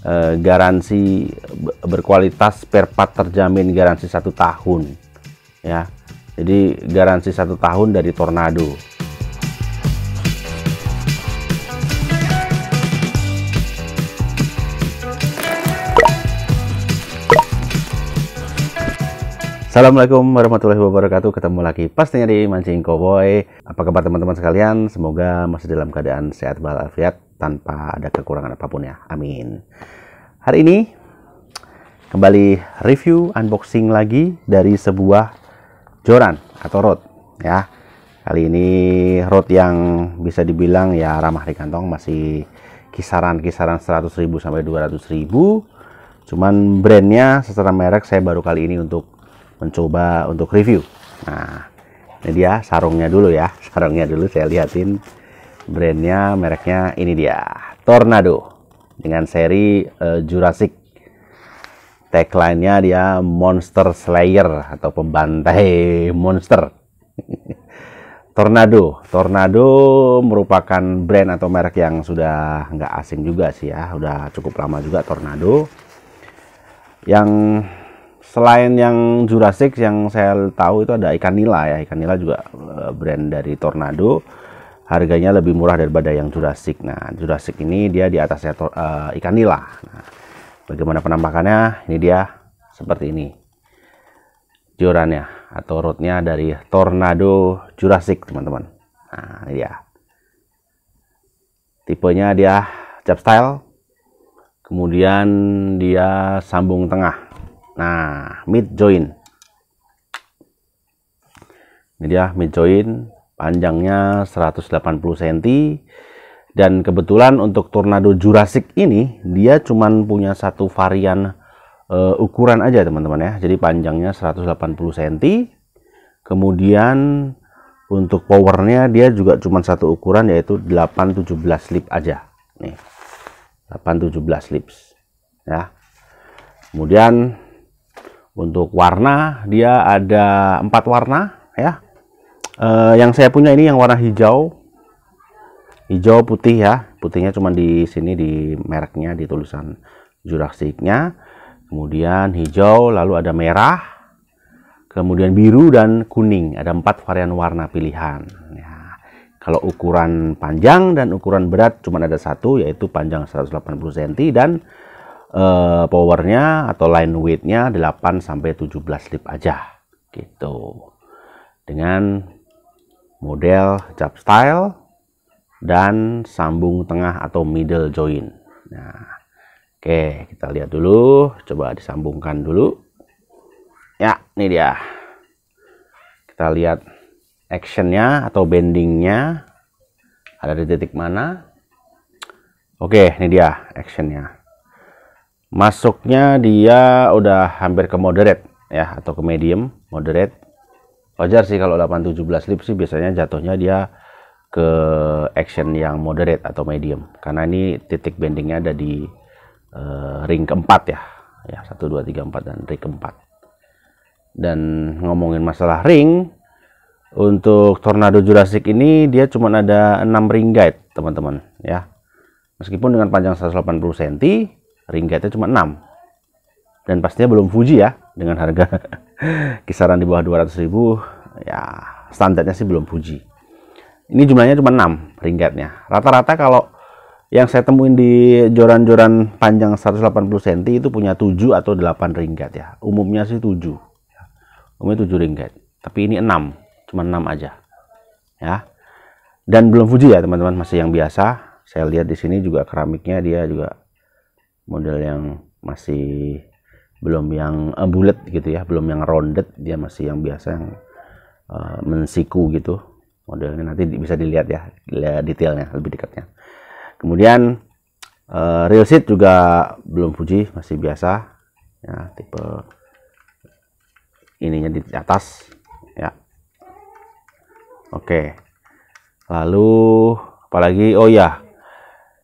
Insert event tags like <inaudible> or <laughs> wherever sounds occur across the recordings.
Eh, garansi berkualitas spare part terjamin garansi satu tahun ya jadi garansi satu tahun dari tornado Assalamualaikum warahmatullahi wabarakatuh Ketemu lagi pastinya di Mancing Cowboy Apa kabar teman-teman sekalian Semoga masih dalam keadaan sehat walafiat tanpa ada kekurangan apapun ya. Amin. Hari ini kembali review unboxing lagi dari sebuah joran atau rod ya. Kali ini rod yang bisa dibilang ya ramah di kantong masih kisaran-kisaran 100.000 sampai 200.000. Cuman brandnya secara merek saya baru kali ini untuk mencoba untuk review. Nah, ini dia sarungnya dulu ya. <laughs> Sarungnya dulu saya lihatin brandnya mereknya ini dia Tornado dengan seri uh, Jurassic tagline-nya dia Monster Slayer atau pembantai monster <laughs> Tornado Tornado merupakan brand atau merek yang sudah nggak asing juga sih ya udah cukup lama juga Tornado yang selain yang Jurassic yang saya tahu itu ada ikan nila ya ikan nila juga eh, brand dari Tornado harganya lebih murah daripada yang Jurassic. Nah, Jurassic ini dia di atas uh, ikan nila. Nah, bagaimana penampakannya? Ini dia seperti ini. Jorannya atau rootnya dari Tornado Jurassic, teman-teman. Nah, ini dia. Tipenya dia cap style. Kemudian dia sambung tengah. Nah, mid join. Ini dia mid join panjangnya 180 cm dan kebetulan untuk Tornado Jurassic ini dia cuman punya satu varian uh, ukuran aja teman-teman ya jadi panjangnya 180 cm kemudian untuk powernya dia juga cuma satu ukuran yaitu 817 lip aja nih 817 lips ya kemudian untuk warna dia ada empat warna ya uh, yang saya punya ini yang warna hijau hijau putih ya putihnya cuma di sini di mereknya di tulisan Jurassicnya kemudian hijau lalu ada merah kemudian biru dan kuning ada empat varian warna pilihan ya. kalau ukuran panjang dan ukuran berat cuma ada satu yaitu panjang 180 cm dan uh, powernya atau line weightnya 8 sampai 17 lip aja gitu dengan model jab style, dan sambung tengah atau middle join. Nah, oke, kita lihat dulu, coba disambungkan dulu. Ya, ini dia. Kita lihat actionnya atau bendingnya ada di titik mana. Oke, ini dia actionnya. Masuknya dia udah hampir ke moderate ya atau ke medium, moderate wajar sih kalau 817 lip sih biasanya jatuhnya dia ke action yang moderate atau medium karena ini titik bendingnya ada di uh, ring keempat ya ya satu dua tiga empat dan ring keempat dan ngomongin masalah ring untuk tornado Jurassic ini dia cuma ada 6 ring guide teman-teman ya meskipun dengan panjang 180 cm ring guide-nya cuma 6 dan pastinya belum Fuji ya dengan harga <laughs> kisaran di bawah 200.000 ya standarnya sih belum puji ini jumlahnya cuma 6 ringgatnya rata-rata kalau yang saya temuin di joran-joran panjang 180 cm itu punya 7 atau 8 ringgat ya umumnya sih 7 umumnya 7 ringgat tapi ini 6 cuma 6 aja ya dan belum Fuji ya teman-teman masih yang biasa saya lihat di sini juga keramiknya dia juga model yang masih belum yang uh, bulat gitu ya belum yang rounded dia masih yang biasa yang uh, mensiku gitu modelnya nanti bisa dilihat ya detailnya lebih dekatnya kemudian uh, real seat juga belum Fuji masih biasa ya tipe ininya di atas ya oke lalu apalagi oh ya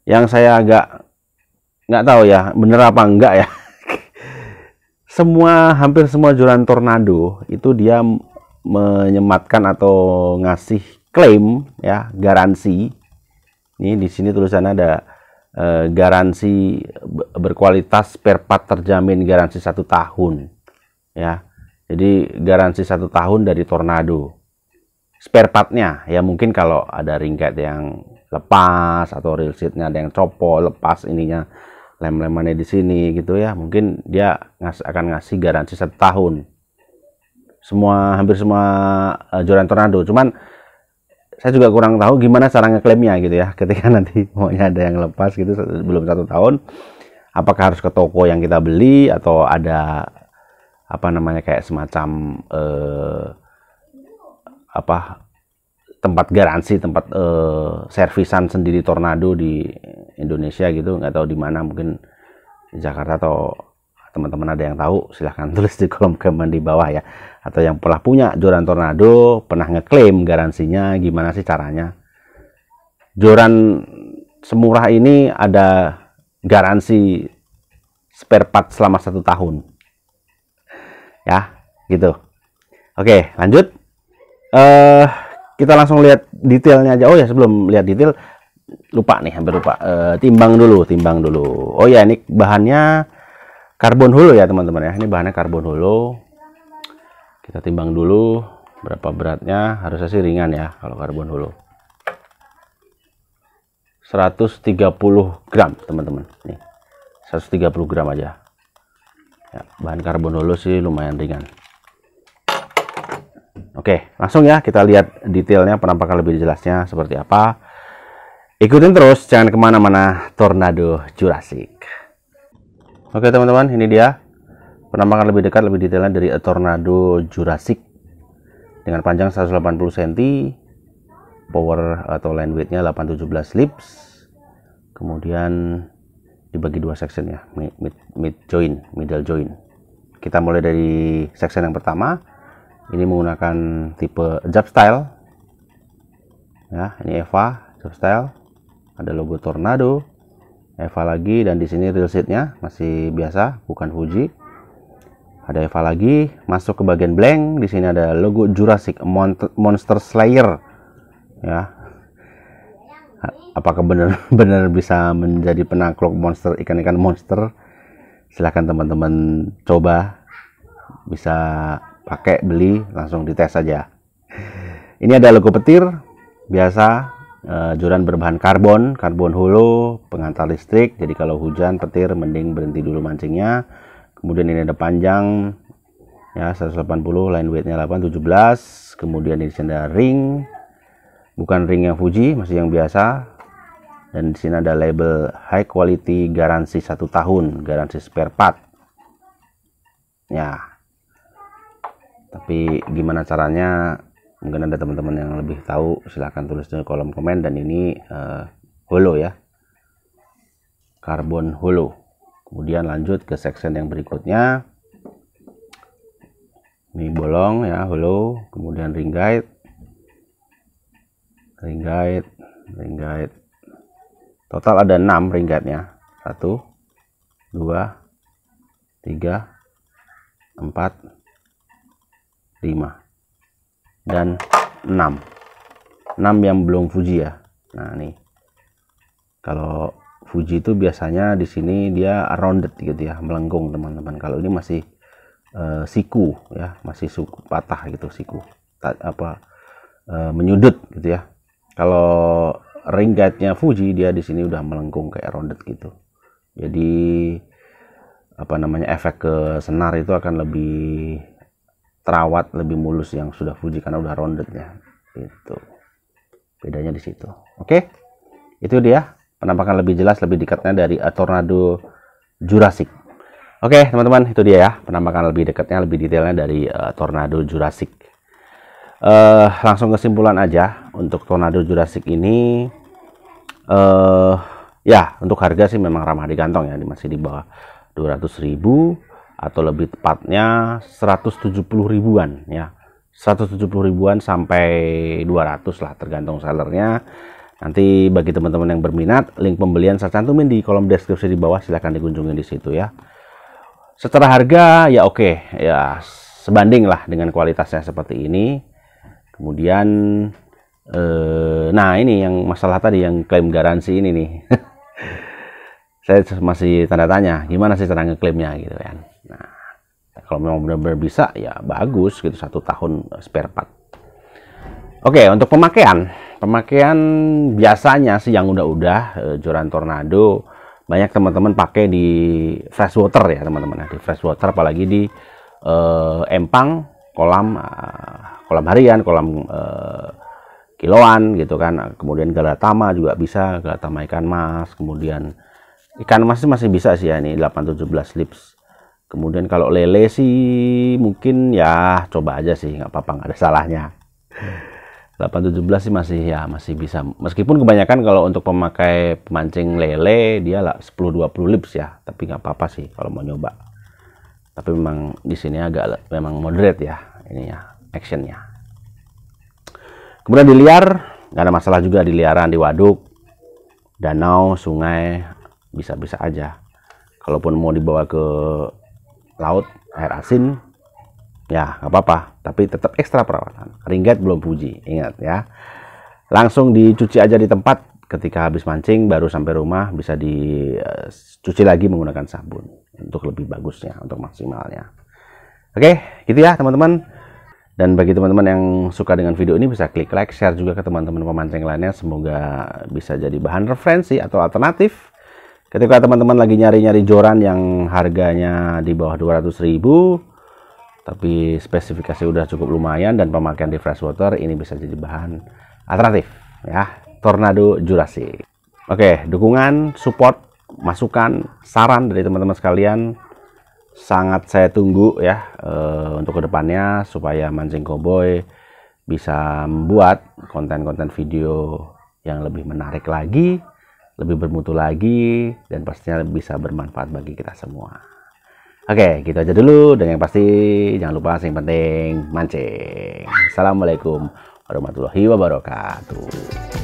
yang saya agak nggak tahu ya bener apa enggak ya <laughs> semua hampir semua jualan tornado itu dia menyematkan atau ngasih klaim ya garansi. Ini di sini tulisannya ada e, garansi berkualitas spare part terjamin garansi satu tahun ya. Jadi garansi satu tahun dari tornado. Spare partnya ya mungkin kalau ada ringket yang lepas atau real seatnya ada yang copot lepas ininya lem-lemannya di sini gitu ya mungkin dia ngas akan ngasih garansi satu tahun semua hampir semua uh, eh, Joran Tornado cuman saya juga kurang tahu gimana cara ngeklaimnya gitu ya ketika <laughs> nanti maunya ada yang lepas gitu belum satu tahun apakah harus ke toko yang kita beli atau ada apa namanya kayak semacam eh, apa tempat garansi, tempat uh, servisan sendiri tornado di Indonesia gitu, nggak tahu di mana mungkin di Jakarta atau teman-teman ada yang tahu silahkan <laughs> tulis di kolom komen di bawah ya atau yang pernah punya joran tornado pernah ngeklaim garansinya gimana sih caranya joran semurah ini ada garansi spare part selama satu tahun ya gitu oke lanjut eh uh, kita langsung lihat detailnya aja oh ya sebelum lihat detail lupa nih hampir lupa e, timbang dulu timbang dulu oh ya ini bahannya karbon hulu ya teman-teman ya ini bahannya karbon hulu kita timbang dulu berapa beratnya harusnya sih ringan ya kalau karbon hulu 130 gram teman-teman nih 130 gram aja ya, bahan karbon hulu sih lumayan ringan Oke, langsung ya kita lihat detailnya penampakan lebih jelasnya seperti apa. Ikutin terus, jangan kemana-mana Tornado Jurassic. Oke teman-teman, ini dia penampakan lebih dekat, lebih detailnya dari A Tornado Jurassic dengan panjang 180 cm, power atau line weightnya 817 lips, kemudian dibagi dua section ya, mid, mid, mid join, middle join. Kita mulai dari section yang pertama, ini menggunakan tipe job style ya ini Eva job style ada logo tornado Eva lagi dan di sini real seatnya masih biasa bukan Fuji ada Eva lagi masuk ke bagian blank di sini ada logo Jurassic Monster Slayer ya apakah benar-benar <laughs> bisa menjadi penakluk monster ikan-ikan monster silahkan teman-teman coba bisa pakai beli langsung dites saja ini ada logo petir biasa eh, joran berbahan karbon karbon hulu pengantar listrik jadi kalau hujan petir mending berhenti dulu mancingnya kemudian ini ada panjang ya 180 line weightnya 17 kemudian di sini ada ring bukan ring yang Fuji masih yang biasa dan di sini ada label high quality garansi satu tahun garansi spare part ya tapi gimana caranya mungkin ada teman-teman yang lebih tahu silahkan tulis di kolom komen dan ini uh, holo ya karbon holo kemudian lanjut ke section yang berikutnya ini bolong ya holo kemudian ring guide ring guide ring guide total ada 6 ring guide nya 1 2 3 4 5 dan 6 6 yang belum Fuji ya nah nih kalau Fuji itu biasanya di sini dia rounded gitu ya melengkung teman-teman kalau ini masih uh, siku ya masih suku patah gitu siku Ta apa uh, menyudut gitu ya kalau ring guide nya Fuji dia di sini udah melengkung kayak rounded gitu jadi apa namanya efek ke senar itu akan lebih terawat lebih mulus yang sudah Fuji karena udah rounded ya itu bedanya di situ oke okay? itu dia penampakan lebih jelas lebih dekatnya dari uh, Tornado Jurassic oke okay, teman-teman itu dia ya penampakan lebih dekatnya lebih detailnya dari uh, Tornado Jurassic uh, langsung kesimpulan aja untuk Tornado Jurassic ini uh, ya untuk harga sih memang ramah di kantong ya masih di bawah 200 ribu atau lebih tepatnya 170 ribuan ya 170 ribuan sampai 200 lah tergantung sellernya nanti bagi teman-teman yang berminat link pembelian saya cantumin di kolom deskripsi di bawah silahkan dikunjungi di situ ya secara harga ya oke ya sebanding lah dengan kualitasnya seperti ini kemudian eh, nah ini yang masalah tadi yang klaim garansi ini nih <laughs> saya masih tanda tanya gimana sih cara ngeklaimnya gitu kan kalau memang benar-benar bisa ya bagus gitu satu tahun eh, spare part Oke, untuk pemakaian, pemakaian biasanya sih yang udah-udah eh, joran tornado banyak teman-teman pakai di fresh water ya teman-teman di fresh water apalagi di eh, empang kolam eh, kolam harian kolam eh, kiloan gitu kan kemudian galatama juga bisa galatama ikan mas kemudian ikan mas masih bisa sih ya ini 817 lips kemudian kalau lele sih mungkin ya coba aja sih nggak apa-apa nggak ada salahnya 817 sih masih ya masih bisa meskipun kebanyakan kalau untuk pemakai pemancing lele dia lah 10-20 lips ya tapi nggak apa-apa sih kalau mau nyoba tapi memang di sini agak memang moderate ya ini ya actionnya kemudian di liar nggak ada masalah juga di liaran di waduk danau sungai bisa-bisa aja kalaupun mau dibawa ke laut air asin ya nggak apa-apa tapi tetap ekstra perawatan ringgit belum puji ingat ya langsung dicuci aja di tempat ketika habis mancing baru sampai rumah bisa dicuci eh, lagi menggunakan sabun untuk lebih bagusnya untuk maksimalnya oke gitu ya teman-teman dan bagi teman-teman yang suka dengan video ini bisa klik like share juga ke teman-teman pemancing lainnya semoga bisa jadi bahan referensi atau alternatif ketika teman-teman lagi nyari-nyari joran yang harganya di bawah 200 ribu tapi spesifikasi udah cukup lumayan dan pemakaian di water ini bisa jadi bahan alternatif ya Tornado Jurassic oke dukungan support masukan saran dari teman-teman sekalian sangat saya tunggu ya uh, untuk kedepannya supaya mancing cowboy bisa membuat konten-konten video yang lebih menarik lagi lebih bermutu lagi dan pastinya bisa bermanfaat bagi kita semua. Oke, gitu aja dulu dan yang pasti jangan lupa yang penting mancing. Assalamualaikum warahmatullahi wabarakatuh.